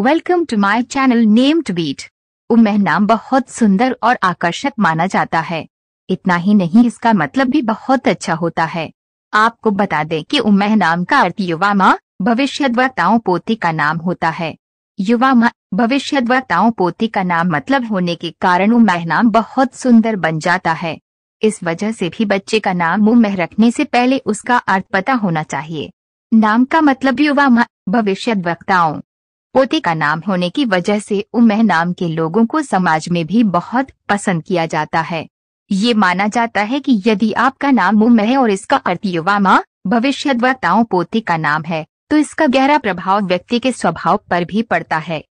welcome to my channel name टू बीट उमह नाम बहुत सुंदर और आकर्षक माना जाता है इतना ही नहीं इसका मतलब भी बहुत अच्छा होता है आपको बता दें कि उमह नाम का अर्थ युवा माँ वक्ताओं पोती का नाम होता है युवा माँ वक्ताओं पोती का नाम मतलब होने के कारण उमह नाम बहुत सुंदर बन जाता है इस वजह से भी बच्चे का नाम उमह रखने से पहले उसका अर्थ पता होना चाहिए नाम का मतलब युवा माँ भविष्य वक्ताओं पोते का नाम होने की वजह से उमह नाम के लोगों को समाज में भी बहुत पसंद किया जाता है ये माना जाता है कि यदि आपका नाम उमह है और इसका अर्थ युवा माँ भविष्यवक्ताओं पोते का नाम है तो इसका गहरा प्रभाव व्यक्ति के स्वभाव पर भी पड़ता है